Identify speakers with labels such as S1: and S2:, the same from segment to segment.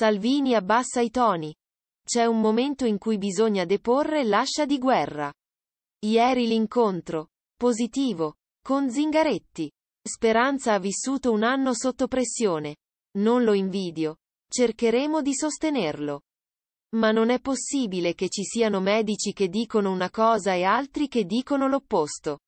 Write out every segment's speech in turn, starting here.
S1: Salvini abbassa i toni. C'è un momento in cui bisogna deporre l'ascia di guerra. Ieri l'incontro. Positivo. Con Zingaretti. Speranza ha vissuto un anno sotto pressione. Non lo invidio. Cercheremo di sostenerlo. Ma non è possibile che ci siano medici che dicono una cosa e altri che dicono l'opposto.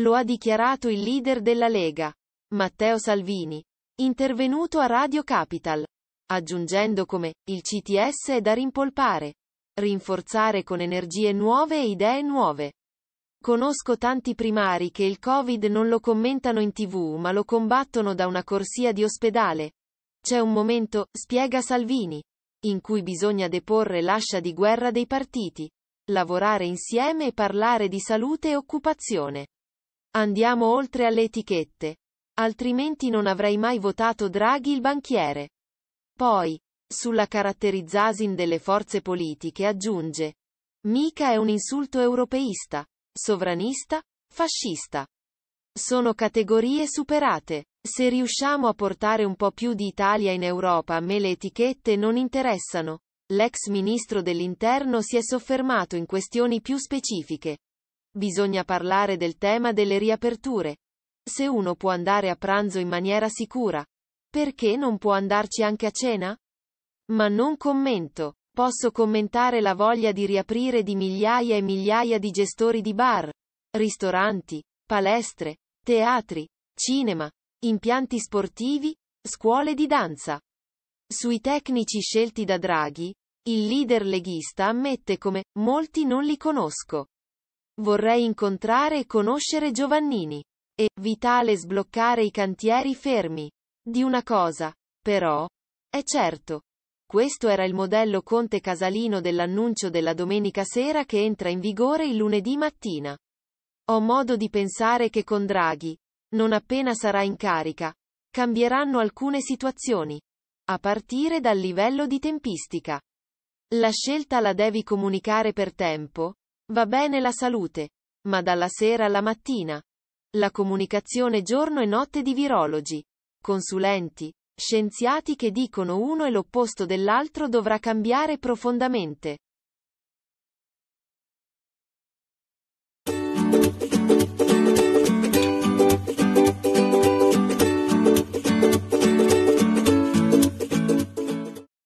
S1: Lo ha dichiarato il leader della Lega, Matteo Salvini, intervenuto a Radio Capital aggiungendo come il CTS è da rimpolpare, rinforzare con energie nuove e idee nuove. Conosco tanti primari che il Covid non lo commentano in tv ma lo combattono da una corsia di ospedale. C'è un momento, spiega Salvini, in cui bisogna deporre l'ascia di guerra dei partiti, lavorare insieme e parlare di salute e occupazione. Andiamo oltre alle etichette. Altrimenti non avrei mai votato Draghi il banchiere. Poi, sulla caratterizzasin delle forze politiche aggiunge, mica è un insulto europeista, sovranista, fascista. Sono categorie superate. Se riusciamo a portare un po' più di Italia in Europa a me le etichette non interessano. L'ex ministro dell'interno si è soffermato in questioni più specifiche. Bisogna parlare del tema delle riaperture. Se uno può andare a pranzo in maniera sicura, perché non può andarci anche a cena? Ma non commento. Posso commentare la voglia di riaprire di migliaia e migliaia di gestori di bar, ristoranti, palestre, teatri, cinema, impianti sportivi, scuole di danza. Sui tecnici scelti da Draghi, il leader leghista ammette come molti non li conosco. Vorrei incontrare e conoscere Giovannini. È vitale sbloccare i cantieri fermi. Di una cosa, però, è certo. Questo era il modello Conte Casalino dell'annuncio della domenica sera che entra in vigore il lunedì mattina. Ho modo di pensare che con Draghi, non appena sarà in carica, cambieranno alcune situazioni, a partire dal livello di tempistica. La scelta la devi comunicare per tempo, va bene la salute, ma dalla sera alla mattina. La comunicazione giorno e notte di virologi consulenti, scienziati che dicono uno e l'opposto dell'altro dovrà cambiare profondamente.